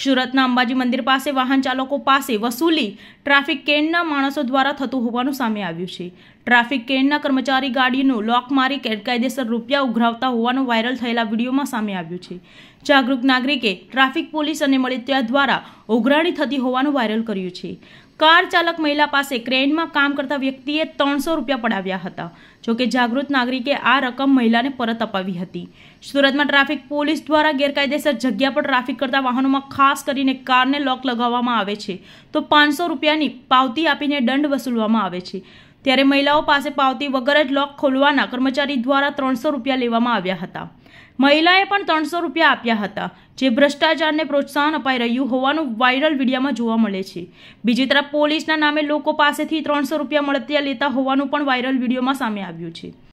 સુરતના અંબાજી મંદિર પાસે વાહન ચાલકો પાસે વસૂલી ટ્રાફિક કેન્ડના માણસો દ્વારા થતું હોવાનું સામે આવ્યું છે ટ્રાફિક કેન્ડના કર્મચારી ગાડીનું લોક મારી ગેરકાયદેસર રૂપિયા ઉઘરાવતા હોવાનું વાયરલ થયેલા વિડીયોમાં સામે આવ્યું છે જાગૃત નાગરિકે ટ્રાફિક પોલીસ અને મળિત્યા દ્વારા ઉઘરાણી થતી હોવાનું વાયરલ કર્યું છે કાર ચાલક મહિલા પાસે ક્રેનમાં કામ કરતા વ્યક્તિએ ત્રણસો રૂપિયા પડાવ્યા હતા જોકે જાગૃત નાગરિકે આ રકમ મહિલાને પરત અપાવી હતી સુરતમાં ટ્રાફિક પોલીસ દ્વારા ગેરકાયદેસર જગ્યા પર ટ્રાફિક કરતા વાહનોમાં ખાસ કરીને કારને લોક લગાવવામાં આવે છે તો પાંચસો રૂપિયાની પાવતી આપીને દંડ વસૂલવામાં આવે છે ત્યારે મહિલાઓ પાસે પાવતી વગર જ લોક ખોલવાના કર્મચારી દ્વારા ત્રણસો રૂપિયા લેવામાં આવ્યા હતા મહિલાએ પણ ત્રણસો રૂપિયા આપ્યા હતા જે ભ્રષ્ટાચારને પ્રોત્સાહન અપાઈ રહ્યું હોવાનું વાયરલ વીડિયામાં જોવા મળે છે બીજી તરફ પોલીસના નામે લોકો પાસેથી ત્રણસો રૂપિયા મળતિયા લેતા હોવાનું પણ વાયરલ વીડિયોમાં સામે આવ્યું છે